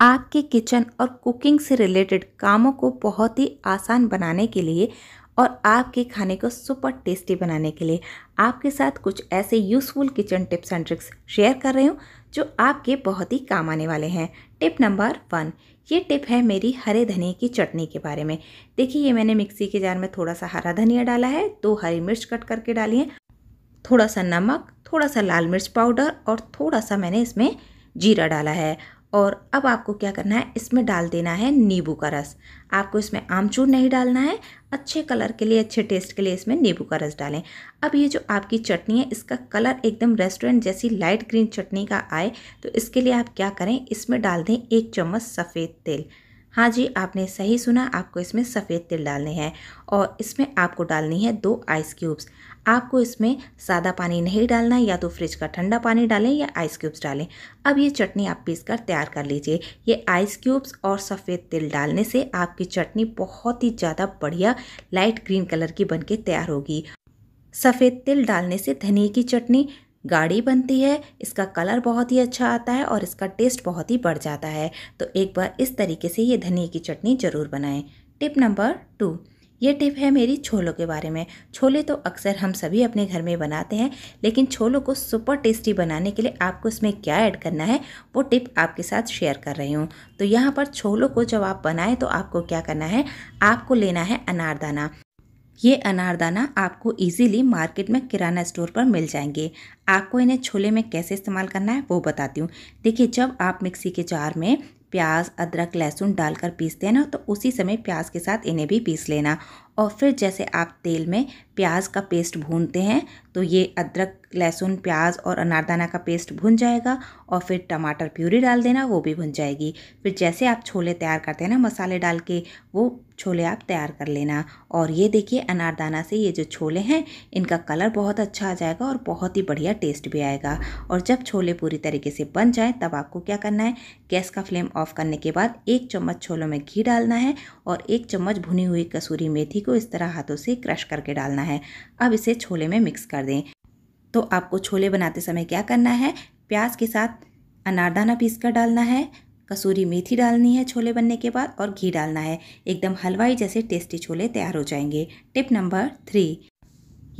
आपके किचन और कुकिंग से रिलेटेड कामों को बहुत ही आसान बनाने के लिए और आपके खाने को सुपर टेस्टी बनाने के लिए आपके साथ कुछ ऐसे useful kitchen tips and tricks share कर रही हूँ जो आपके बहुत ही काम आने वाले हैं टिप नंबर वन ये टिप है मेरी हरे धनिए की चटनी के बारे में देखिए ये मैंने मिक्सी के जार में थोड़ा सा हरा धनिया डाला है दो हरी मिर्च कट करके डाली है थोड़ा सा नमक थोड़ा सा लाल मिर्च पाउडर और थोड़ा सा मैंने इसमें जीरा डाला है और अब आपको क्या करना है इसमें डाल देना है नींबू का रस आपको इसमें आमचूर नहीं डालना है अच्छे कलर के लिए अच्छे टेस्ट के लिए इसमें नींबू का रस डालें अब ये जो आपकी चटनी है इसका कलर एकदम रेस्टोरेंट जैसी लाइट ग्रीन चटनी का आए तो इसके लिए आप क्या करें इसमें डाल दें एक चम्मच सफ़ेद तेल हाँ जी आपने सही सुना आपको इसमें सफ़ेद तिल डालने हैं और इसमें आपको डालनी है दो आइस क्यूब्स आपको इसमें सादा पानी नहीं डालना या तो फ्रिज का ठंडा पानी डालें या आइस क्यूब्स डालें अब ये चटनी आप पीस कर तैयार कर लीजिए ये आइस क्यूब्स और सफ़ेद तिल डालने से आपकी चटनी बहुत ही ज़्यादा बढ़िया लाइट ग्रीन कलर की बन तैयार होगी सफ़ेद तिल डालने से धनी की चटनी गाढ़ी बनती है इसका कलर बहुत ही अच्छा आता है और इसका टेस्ट बहुत ही बढ़ जाता है तो एक बार इस तरीके से ये धनिया की चटनी ज़रूर बनाएं टिप नंबर टू ये टिप है मेरी छोलों के बारे में छोले तो अक्सर हम सभी अपने घर में बनाते हैं लेकिन छोलों को सुपर टेस्टी बनाने के लिए आपको इसमें क्या ऐड करना है वो टिप आपके साथ शेयर कर रही हूँ तो यहाँ पर छोलों को जब आप बनाएं तो आपको क्या करना है आपको लेना है अनारदाना ये अनारदाना आपको इजीली मार्केट में किराना स्टोर पर मिल जाएंगे आपको इन्हें छोले में कैसे इस्तेमाल करना है वो बताती हूँ देखिए जब आप मिक्सी के जार में प्याज अदरक लहसुन डालकर पीसते हैं ना तो उसी समय प्याज के साथ इन्हें भी पीस लेना और फिर जैसे आप तेल में प्याज का पेस्ट भूनते हैं तो ये अदरक लहसुन प्याज और अनारदाना का पेस्ट भुन जाएगा और फिर टमाटर प्यूरी डाल देना वो भी भुन जाएगी फिर जैसे आप छोले तैयार करते हैं ना मसाले डाल के वो छोले आप तैयार कर लेना और ये देखिए अनारदाना से ये जो छोले हैं इनका कलर बहुत अच्छा आ जाएगा और बहुत ही बढ़िया टेस्ट भी आएगा और जब छोले पूरी तरीके से बन जाए तब आपको क्या करना है गैस का फ्लेम ऑफ करने के बाद एक चम्मच छोलों में घी डालना है और एक चम्मच भुनी हुई कसूरी मेथी को इस तरह हाथों से क्रश करके डालना है अब इसे छोले में मिक्स कर दें तो आपको छोले बनाते समय क्या करना है प्याज के साथ अनारदाना पीस कर डालना है कसूरी मेथी डालनी है छोले बनने के बाद और घी डालना है एकदम हलवाई जैसे टेस्टी छोले तैयार हो जाएंगे टिप नंबर थ्री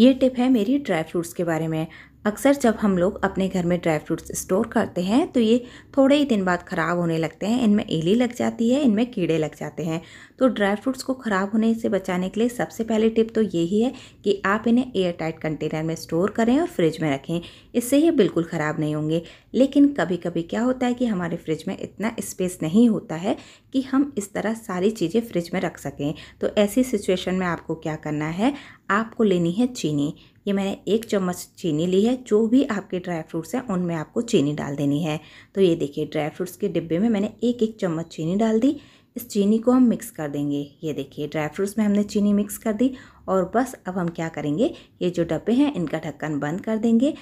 ये टिप है मेरी ड्राई फ्रूट्स के बारे में अक्सर जब हम लोग अपने घर में ड्राई फ्रूट्स स्टोर करते हैं तो ये थोड़े ही दिन बाद ख़राब होने लगते हैं इनमें एली लग जाती है इनमें कीड़े लग जाते हैं तो ड्राई फ्रूट्स को ख़राब होने से बचाने के लिए सबसे पहले टिप तो यही है कि आप इन्हें एयर टाइट कंटेनर में स्टोर करें और फ्रिज में रखें इससे ये बिल्कुल ख़राब नहीं होंगे लेकिन कभी कभी क्या होता है कि हमारे फ्रिज में इतना स्पेस नहीं होता है कि हम इस तरह सारी चीज़ें फ्रिज में रख सकें तो ऐसी सिचुएशन में आपको क्या करना है आपको लेनी है चीनी ये मैंने एक चम्मच चीनी ली है जो भी आपके ड्राई फ्रूट्स हैं उनमें आपको चीनी डाल देनी है तो ये देखिए ड्राई फ्रूट्स के डिब्बे में मैंने एक एक चम्मच चीनी डाल दी इस चीनी को हम मिक्स कर देंगे ये देखिए ड्राई फ्रूट्स में हमने चीनी मिक्स कर दी और बस अब हम क्या करेंगे ये जो डब्बे हैं इनका ढक्कन बंद कर देंगे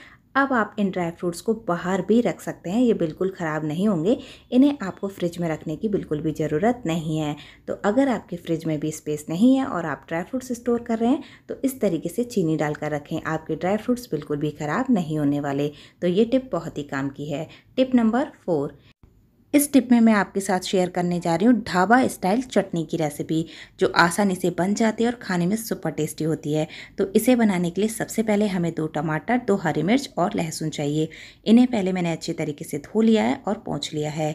अब आप इन ड्राई फ्रूट्स को बाहर भी रख सकते हैं ये बिल्कुल ख़राब नहीं होंगे इन्हें आपको फ्रिज में रखने की बिल्कुल भी ज़रूरत नहीं है तो अगर आपके फ्रिज में भी स्पेस नहीं है और आप ड्राई फ्रूट्स स्टोर कर रहे हैं तो इस तरीके से चीनी डालकर रखें आपके ड्राई फ्रूट्स बिल्कुल भी ख़राब नहीं होने वाले तो ये टिप बहुत ही काम की है टिप नंबर फोर इस टिप में मैं आपके साथ शेयर करने जा रही हूँ ढाबा स्टाइल चटनी की रेसिपी जो आसानी से बन जाती है और खाने में सुपर टेस्टी होती है तो इसे बनाने के लिए सबसे पहले हमें दो टमाटर दो हरी मिर्च और लहसुन चाहिए इन्हें पहले मैंने अच्छे तरीके से धो लिया है और पहुँच लिया है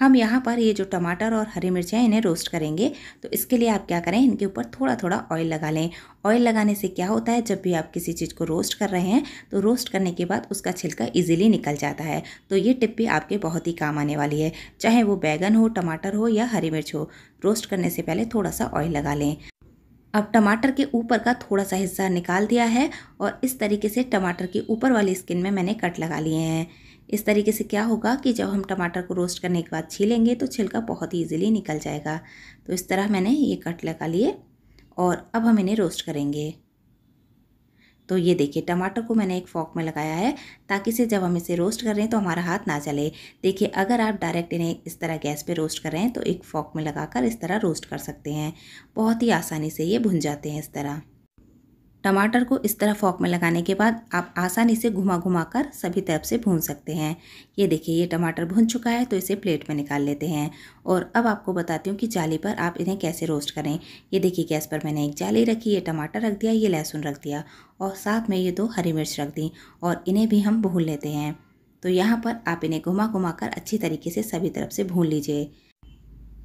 हम यहाँ पर ये जो टमाटर और हरी मिर्च हैं इन्हें रोस्ट करेंगे तो इसके लिए आप क्या करें इनके ऊपर थोड़ा थोड़ा ऑयल लगा लें ऑयल लगाने से क्या होता है जब भी आप किसी चीज़ को रोस्ट कर रहे हैं तो रोस्ट करने के बाद उसका छिलका इजीली निकल जाता है तो ये टिप भी आपके बहुत ही काम आने वाली है चाहे वो बैगन हो टमाटर हो या हरी मिर्च हो रोस्ट करने से पहले थोड़ा सा ऑयल लगा लें अब टमाटर के ऊपर का थोड़ा सा हिस्सा निकाल दिया है और इस तरीके से टमाटर के ऊपर वाली स्किन में मैंने कट लगा लिए हैं इस तरीके से क्या होगा कि जब हम टमाटर को रोस्ट करने के बाद छीलेंगे तो छिलका बहुत ईजिली निकल जाएगा तो इस तरह मैंने ये कट लगा लिए और अब हम इन्हें रोस्ट करेंगे तो ये देखिए टमाटर को मैंने एक फॉक में लगाया है ताकि से जब हम इसे रोस्ट कर रहे हैं तो हमारा हाथ ना चले देखिए अगर आप डायरेक्ट इन्हें इस तरह गैस पे रोस्ट कर रहे हैं तो एक फॉक में लगाकर इस तरह रोस्ट कर सकते हैं बहुत ही आसानी से ये भुन जाते हैं इस तरह टमाटर को इस तरह फॉक में लगाने के बाद आप आसानी से घुमा घुमा कर सभी तरफ से भून सकते हैं ये देखिए ये टमाटर भून चुका है तो इसे प्लेट में निकाल लेते हैं और अब आपको बताती हूँ कि जाली पर आप इन्हें कैसे रोस्ट करें ये देखिए गैस पर मैंने एक जाली रखी ये टमाटर रख दिया ये लहसुन रख दिया और साथ में ये दो हरी मिर्च रख दी और इन्हें भी हम भून लेते हैं तो यहाँ पर आप इन्हें घुमा घुमा कर अच्छी तरीके से सभी तरफ से भून लीजिए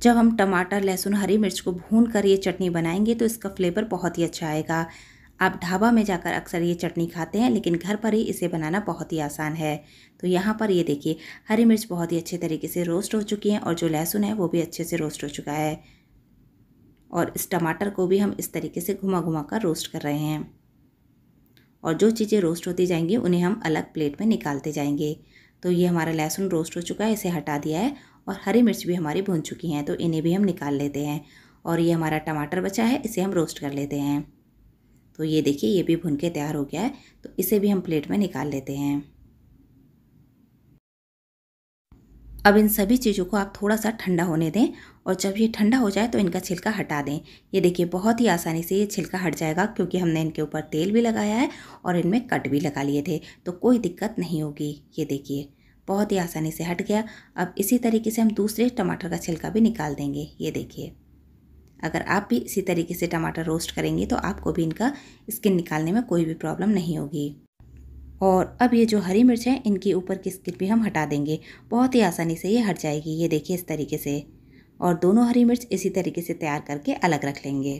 जब हम टमाटर लहसुन हरी मिर्च को भून कर ये चटनी बनाएंगे तो इसका फ्लेवर बहुत ही अच्छा आएगा आप ढाबा में जाकर अक्सर ये चटनी खाते हैं लेकिन घर पर ही इसे बनाना बहुत ही आसान है तो यहाँ पर ये देखिए हरी मिर्च बहुत ही अच्छे तरीके से रोस्ट हो चुकी हैं और जो लहसुन है वो भी अच्छे से रोस्ट हो चुका है और इस टमाटर को भी हम इस तरीके से घुमा घुमा कर रोस्ट कर रहे हैं और जो चीज़ें रोस्ट होती जाएंगी उन्हें हम अलग प्लेट में निकालते जाएंगे तो ये हमारा लहसुन रोस्ट हो चुका है इसे हटा दिया है और हरी मिर्च भी हमारी भुन चुकी हैं तो इन्हें भी हम निकाल लेते हैं और ये हमारा टमाटर बचा है इसे हम रोस्ट कर लेते हैं तो ये देखिए ये भी भुन के तैयार हो गया है तो इसे भी हम प्लेट में निकाल लेते हैं अब इन सभी चीज़ों को आप थोड़ा सा ठंडा होने दें और जब ये ठंडा हो जाए तो इनका छिलका हटा दें ये देखिए बहुत ही आसानी से ये छिलका हट जाएगा क्योंकि हमने इनके ऊपर तेल भी लगाया है और इनमें कट भी लगा लिए थे तो कोई दिक्कत नहीं होगी ये देखिए बहुत ही आसानी से हट गया अब इसी तरीके से हम दूसरे टमाटर का छिलका भी निकाल देंगे ये देखिए अगर आप भी इसी तरीके से टमाटर रोस्ट करेंगे तो आपको भी इनका स्किन निकालने में कोई भी प्रॉब्लम नहीं होगी और अब ये जो हरी मिर्च है इनके ऊपर की स्किन भी हम हटा देंगे बहुत ही आसानी से ये हट जाएगी ये देखिए इस तरीके से और दोनों हरी मिर्च इसी तरीके से तैयार करके अलग रख लेंगे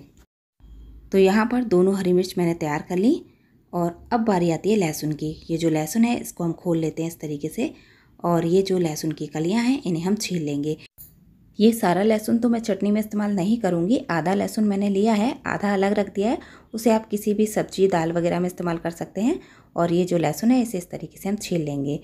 तो यहाँ पर दोनों हरी मिर्च मैंने तैयार कर ली और अब बारी आती है लहसुन की ये जो लहसुन है इसको हम खोल लेते हैं इस तरीके से और ये जो लहसुन की कलियाँ हैं इन्हें हम छील लेंगे ये सारा लहसुन तो मैं चटनी में इस्तेमाल नहीं करूँगी आधा लहसुन मैंने लिया है आधा अलग रख दिया है उसे आप किसी भी सब्जी दाल वगैरह में इस्तेमाल कर सकते हैं और ये जो लहसुन है इसे इस तरीके से हम छील लेंगे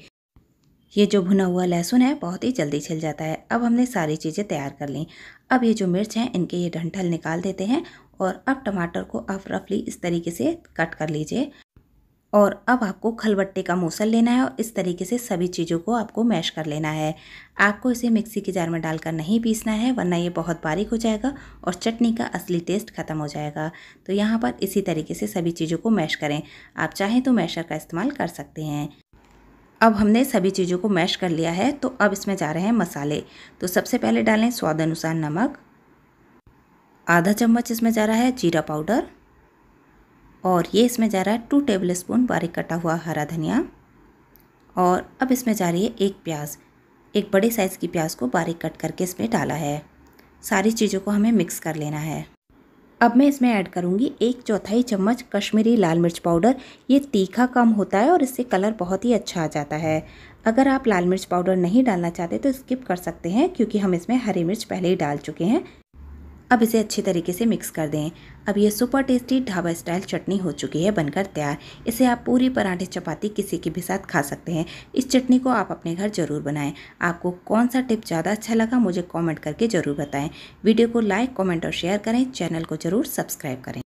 ये जो भुना हुआ लहसुन है बहुत ही जल्दी छिल जाता है अब हमने सारी चीज़ें तैयार कर ली अब ये जो मिर्च हैं इनके ये डंठल निकाल देते हैं और अब टमाटर को आप रफली इस तरीके से कट कर लीजिए और अब आपको खलबट्टे का मूसल लेना है और इस तरीके से सभी चीज़ों को आपको मैश कर लेना है आपको इसे मिक्सी के जार में डालकर नहीं पीसना है वरना ये बहुत बारीक हो जाएगा और चटनी का असली टेस्ट ख़त्म हो जाएगा तो यहाँ पर इसी तरीके से सभी चीज़ों को मैश करें आप चाहें तो मैशर का इस्तेमाल कर सकते हैं अब हमने सभी चीज़ों को मैश कर लिया है तो अब इसमें जा रहे हैं मसाले तो सबसे पहले डालें स्वाद अनुसार नमक आधा चम्मच इसमें जा रहा है जीरा पाउडर और ये इसमें जा रहा है टू टेबल स्पून बारीक कटा हुआ हरा धनिया और अब इसमें जा रही है एक प्याज एक बड़े साइज़ की प्याज को बारीक कट करके इसमें डाला है सारी चीज़ों को हमें मिक्स कर लेना है अब मैं इसमें ऐड करूँगी एक चौथाई चम्मच कश्मीरी लाल मिर्च पाउडर ये तीखा कम होता है और इससे कलर बहुत ही अच्छा आ जाता है अगर आप लाल मिर्च पाउडर नहीं डालना चाहते तो स्किप कर सकते हैं क्योंकि हम इसमें हरी मिर्च पहले ही डाल चुके हैं अब इसे अच्छी तरीके से मिक्स कर दें अब ये super tasty dhaba style chutney हो चुकी है बनकर तैयार इसे आप पूरी पराठे चपाती किसी के भी साथ खा सकते हैं इस चटनी को आप अपने घर ज़रूर बनाएं आपको कौन सा टिप ज़्यादा अच्छा लगा मुझे कमेंट करके ज़रूर बताएं वीडियो को लाइक कमेंट और शेयर करें चैनल को ज़रूर सब्सक्राइब करें